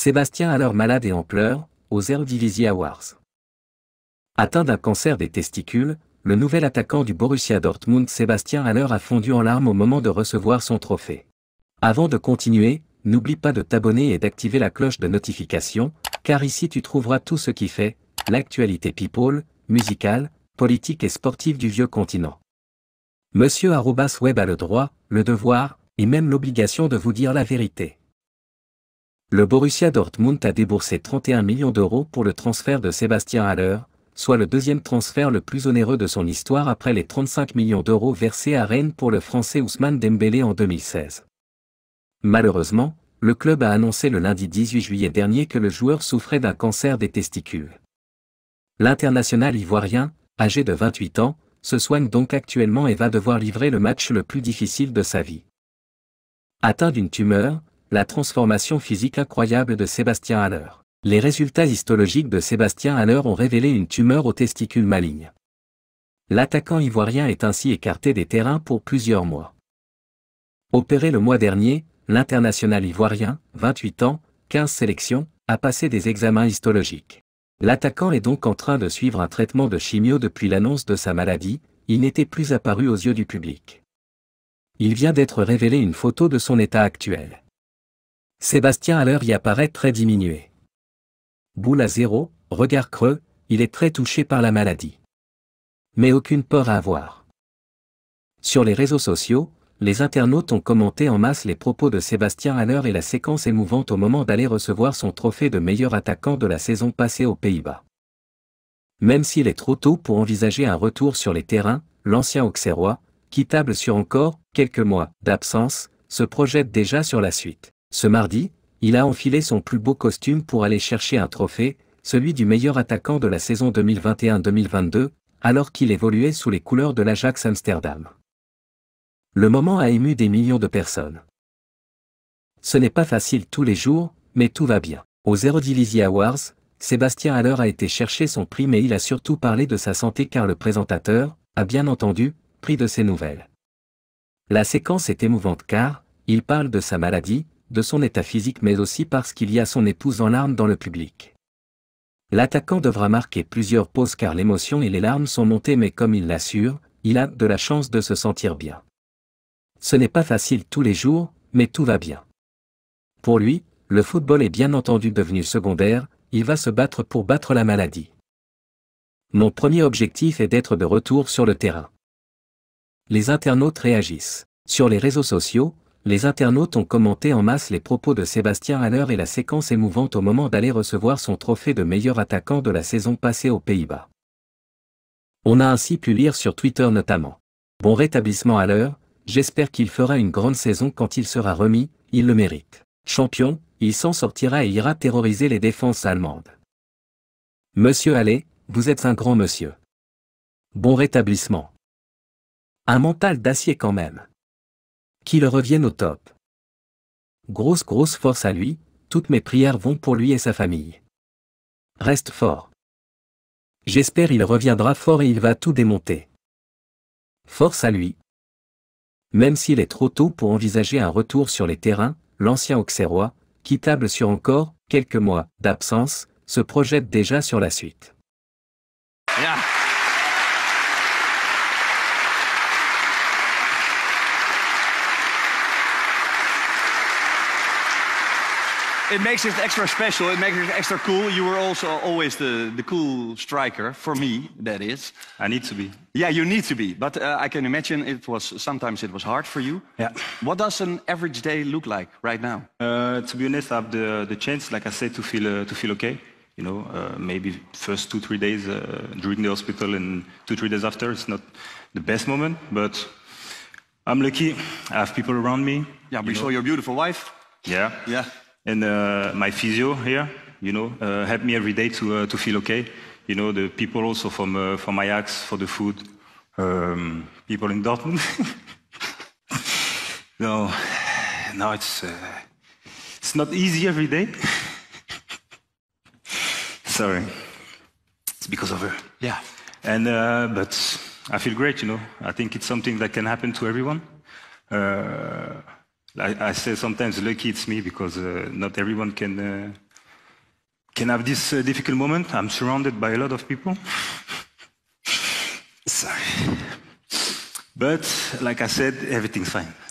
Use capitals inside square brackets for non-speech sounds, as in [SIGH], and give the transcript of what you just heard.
Sébastien alors malade et en pleurs, aux Divisie Awards. Atteint d'un cancer des testicules, le nouvel attaquant du Borussia Dortmund Sébastien Haller a fondu en larmes au moment de recevoir son trophée. Avant de continuer, n'oublie pas de t'abonner et d'activer la cloche de notification, car ici tu trouveras tout ce qui fait l'actualité people, musicale, politique et sportive du vieux continent. Monsieur Arrobas Web a le droit, le devoir, et même l'obligation de vous dire la vérité le Borussia Dortmund a déboursé 31 millions d'euros pour le transfert de Sébastien Haller, soit le deuxième transfert le plus onéreux de son histoire après les 35 millions d'euros versés à Rennes pour le français Ousmane Dembélé en 2016. Malheureusement, le club a annoncé le lundi 18 juillet dernier que le joueur souffrait d'un cancer des testicules. L'international ivoirien, âgé de 28 ans, se soigne donc actuellement et va devoir livrer le match le plus difficile de sa vie. Atteint d'une tumeur, la transformation physique incroyable de Sébastien Haller. Les résultats histologiques de Sébastien Haller ont révélé une tumeur aux testicules maligne. L'attaquant ivoirien est ainsi écarté des terrains pour plusieurs mois. Opéré le mois dernier, l'international ivoirien, 28 ans, 15 sélections, a passé des examens histologiques. L'attaquant est donc en train de suivre un traitement de chimio depuis l'annonce de sa maladie, il n'était plus apparu aux yeux du public. Il vient d'être révélé une photo de son état actuel. Sébastien Haller y apparaît très diminué. Boule à zéro, regard creux, il est très touché par la maladie. Mais aucune peur à avoir. Sur les réseaux sociaux, les internautes ont commenté en masse les propos de Sébastien Haller et la séquence émouvante au moment d'aller recevoir son trophée de meilleur attaquant de la saison passée aux Pays-Bas. Même s'il est trop tôt pour envisager un retour sur les terrains, l'ancien Auxerrois, qui table sur encore quelques mois d'absence, se projette déjà sur la suite. Ce mardi, il a enfilé son plus beau costume pour aller chercher un trophée, celui du meilleur attaquant de la saison 2021-2022, alors qu'il évoluait sous les couleurs de l'Ajax Amsterdam. Le moment a ému des millions de personnes. Ce n'est pas facile tous les jours, mais tout va bien. Au Zero Awards, Sébastien Haller a été chercher son prix mais il a surtout parlé de sa santé car le présentateur, a bien entendu, pris de ses nouvelles. La séquence est émouvante car, il parle de sa maladie, de son état physique mais aussi parce qu'il y a son épouse en larmes dans le public. L'attaquant devra marquer plusieurs pauses car l'émotion et les larmes sont montées mais comme il l'assure, il a de la chance de se sentir bien. Ce n'est pas facile tous les jours, mais tout va bien. Pour lui, le football est bien entendu devenu secondaire, il va se battre pour battre la maladie. Mon premier objectif est d'être de retour sur le terrain. Les internautes réagissent. Sur les réseaux sociaux, les internautes ont commenté en masse les propos de Sébastien Haller et la séquence émouvante au moment d'aller recevoir son trophée de meilleur attaquant de la saison passée aux Pays-Bas. On a ainsi pu lire sur Twitter notamment. Bon rétablissement à l'heure, j'espère qu'il fera une grande saison quand il sera remis, il le mérite. Champion, il s'en sortira et ira terroriser les défenses allemandes. Monsieur Haller, vous êtes un grand monsieur. Bon rétablissement. Un mental d'acier quand même. Qu'il revienne au top. Grosse grosse force à lui, toutes mes prières vont pour lui et sa famille. Reste fort. J'espère il reviendra fort et il va tout démonter. Force à lui. Même s'il est trop tôt pour envisager un retour sur les terrains, l'ancien Auxerrois, quittable sur encore quelques mois d'absence, se projette déjà sur la suite. Ah. it makes it extra special. It makes it extra cool. You were also always the, the cool striker, for me, that is. I need to be. Yeah, you need to be. But uh, I can imagine it was sometimes it was hard for you. Yeah. What does an average day look like right now? Uh, to be honest, I have the, the chance, like I said, to feel, uh, to feel okay. You know, uh, maybe first two, three days uh, during the hospital and two, three days after, it's not the best moment, but I'm lucky. I have people around me. Yeah, we you saw your beautiful wife. Yeah. Yeah and uh, my physio here, you know, uh, help me every day to, uh, to feel okay. You know, the people also from, uh, from Ajax for the food, um, people in Dortmund. [LAUGHS] no, no, it's, uh, it's not easy every day. [LAUGHS] Sorry. It's because of her. Yeah. And, uh, but I feel great, you know. I think it's something that can happen to everyone. Uh, I, I say sometimes lucky it's me because uh, not everyone can uh, can have this uh, difficult moment. I'm surrounded by a lot of people. [LAUGHS] Sorry. But like I said, everything's fine.